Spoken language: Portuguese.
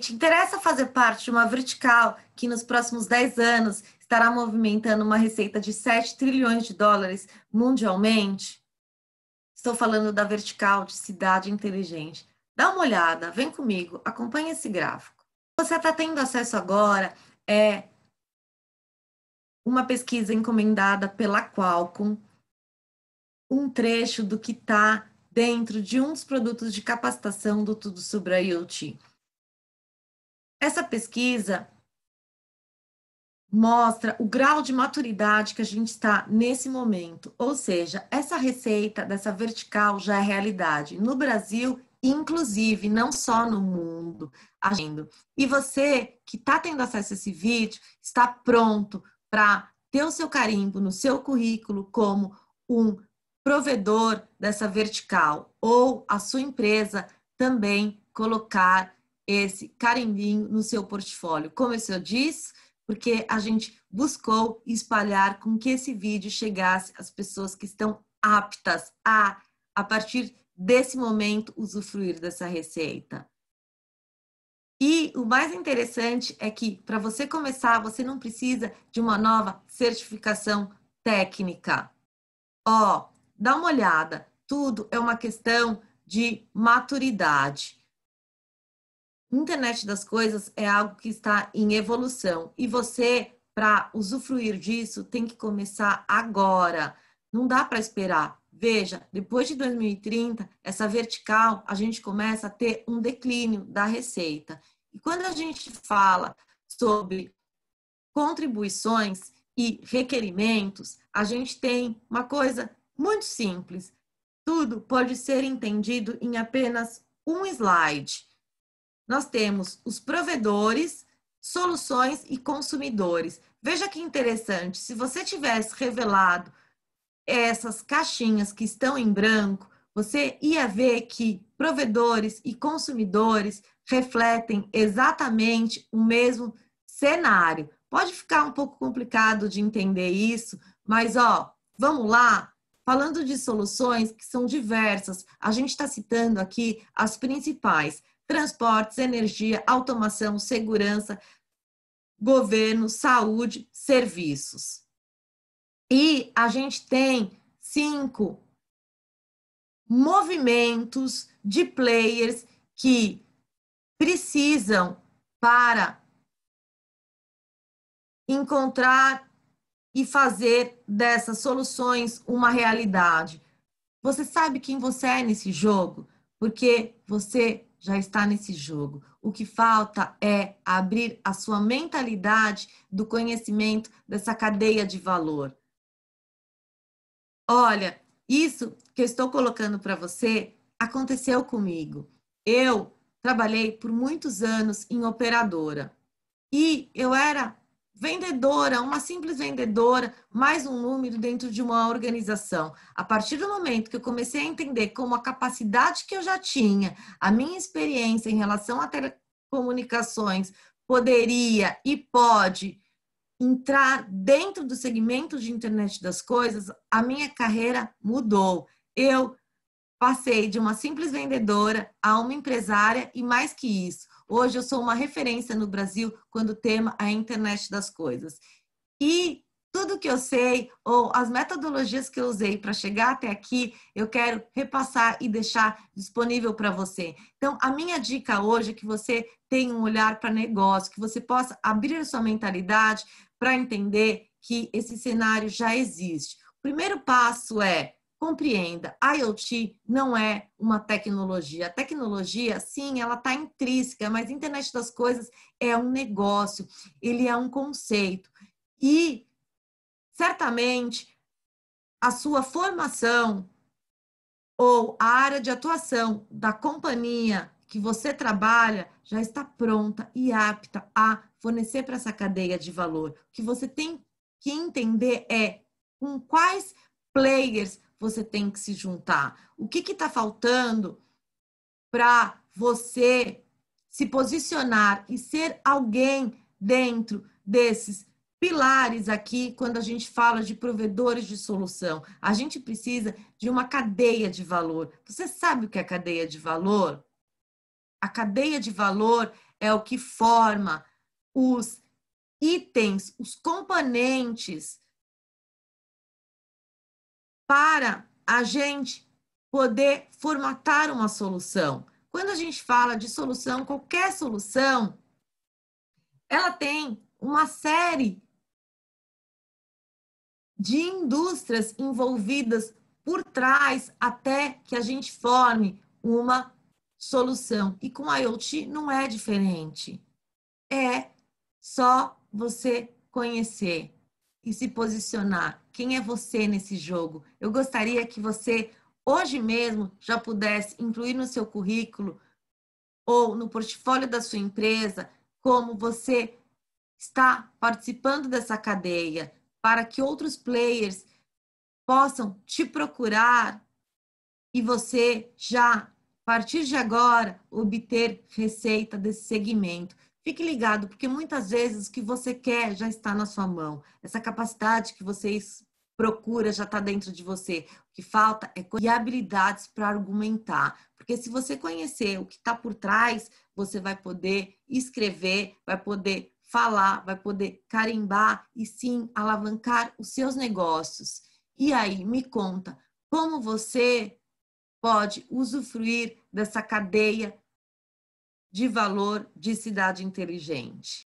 te interessa fazer parte de uma vertical que nos próximos 10 anos estará movimentando uma receita de 7 trilhões de dólares mundialmente? Estou falando da vertical de cidade inteligente. Dá uma olhada, vem comigo, acompanha esse gráfico. Você está tendo acesso agora é uma pesquisa encomendada pela Qualcomm, um trecho do que está dentro de um dos produtos de capacitação do Tudo sobre a IoT. Essa pesquisa mostra o grau de maturidade que a gente está nesse momento, ou seja, essa receita dessa vertical já é realidade no Brasil, inclusive, não só no mundo agindo. Tá e você que está tendo acesso a esse vídeo está pronto para ter o seu carimbo no seu currículo como um provedor dessa vertical ou a sua empresa também colocar esse carimbinho no seu portfólio. Como senhor disse, porque a gente buscou espalhar com que esse vídeo chegasse às pessoas que estão aptas a, a partir desse momento, usufruir dessa receita. E o mais interessante é que, para você começar, você não precisa de uma nova certificação técnica. Ó, oh, dá uma olhada, tudo é uma questão de maturidade. Internet das coisas é algo que está em evolução e você, para usufruir disso, tem que começar agora. Não dá para esperar. Veja, depois de 2030, essa vertical, a gente começa a ter um declínio da receita. E quando a gente fala sobre contribuições e requerimentos, a gente tem uma coisa muito simples. Tudo pode ser entendido em apenas um slide nós temos os provedores, soluções e consumidores. Veja que interessante, se você tivesse revelado essas caixinhas que estão em branco, você ia ver que provedores e consumidores refletem exatamente o mesmo cenário. Pode ficar um pouco complicado de entender isso, mas ó, vamos lá. Falando de soluções que são diversas, a gente está citando aqui as principais transportes, energia, automação, segurança, governo, saúde, serviços. E a gente tem cinco movimentos de players que precisam para encontrar e fazer dessas soluções uma realidade. Você sabe quem você é nesse jogo, porque você já está nesse jogo. O que falta é abrir a sua mentalidade do conhecimento dessa cadeia de valor. Olha, isso que eu estou colocando para você aconteceu comigo. Eu trabalhei por muitos anos em operadora e eu era vendedora, uma simples vendedora, mais um número dentro de uma organização. A partir do momento que eu comecei a entender como a capacidade que eu já tinha, a minha experiência em relação a telecomunicações poderia e pode entrar dentro do segmento de internet das coisas, a minha carreira mudou. Eu Passei de uma simples vendedora a uma empresária e mais que isso. Hoje eu sou uma referência no Brasil quando o tema é a internet das coisas. E tudo que eu sei ou as metodologias que eu usei para chegar até aqui, eu quero repassar e deixar disponível para você. Então, a minha dica hoje é que você tenha um olhar para negócio, que você possa abrir sua mentalidade para entender que esse cenário já existe. O primeiro passo é Compreenda, IoT não é uma tecnologia. A tecnologia, sim, ela está intrínseca, mas a internet das coisas é um negócio, ele é um conceito. E, certamente, a sua formação ou a área de atuação da companhia que você trabalha já está pronta e apta a fornecer para essa cadeia de valor. O que você tem que entender é com quais players você tem que se juntar? O que está faltando para você se posicionar e ser alguém dentro desses pilares aqui quando a gente fala de provedores de solução? A gente precisa de uma cadeia de valor. Você sabe o que é cadeia de valor? A cadeia de valor é o que forma os itens, os componentes para a gente poder formatar uma solução. Quando a gente fala de solução, qualquer solução, ela tem uma série de indústrias envolvidas por trás até que a gente forme uma solução. E com a IoT não é diferente. É só você conhecer e se posicionar. Quem é você nesse jogo? Eu gostaria que você, hoje mesmo, já pudesse incluir no seu currículo ou no portfólio da sua empresa como você está participando dessa cadeia, para que outros players possam te procurar e você já, a partir de agora, obter receita desse segmento. Fique ligado, porque muitas vezes o que você quer já está na sua mão. Essa capacidade que vocês procura já está dentro de você. O que falta é e habilidades para argumentar. Porque se você conhecer o que está por trás, você vai poder escrever, vai poder falar, vai poder carimbar e sim alavancar os seus negócios. E aí, me conta, como você pode usufruir dessa cadeia de valor de cidade inteligente.